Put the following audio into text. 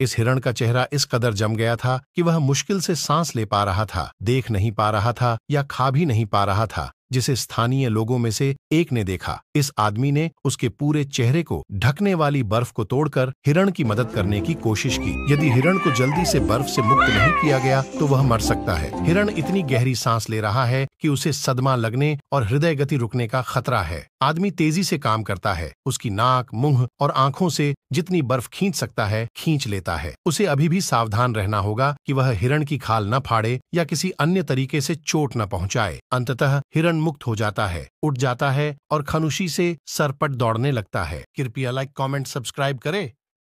इस हिरण का चेहरा इस कदर जम गया था कि वह मुश्किल से सांस ले पा रहा था देख नहीं पा रहा था या खा भी नहीं पा रहा था जिसे स्थानीय लोगों में से एक ने देखा इस आदमी ने उसके पूरे चेहरे को ढकने वाली बर्फ को तोड़कर हिरण की मदद करने की कोशिश की यदि हिरण को जल्दी से बर्फ से मुक्त नहीं किया गया तो वह मर सकता है हिरण इतनी गहरी सांस ले रहा है कि उसे सदमा लगने और हृदय गति रुकने का खतरा है आदमी तेजी से काम करता है उसकी नाक मुंह और आंखों से जितनी बर्फ खींच सकता है खींच लेता है उसे अभी भी सावधान रहना होगा कि वह हिरण की खाल न फाड़े या किसी अन्य तरीके से चोट न पहुंचाए अंततः हिरण मुक्त हो जाता है उठ जाता है और खनुशी से सरपट दौड़ने लगता है कृपया लाइक कॉमेंट सब्सक्राइब करे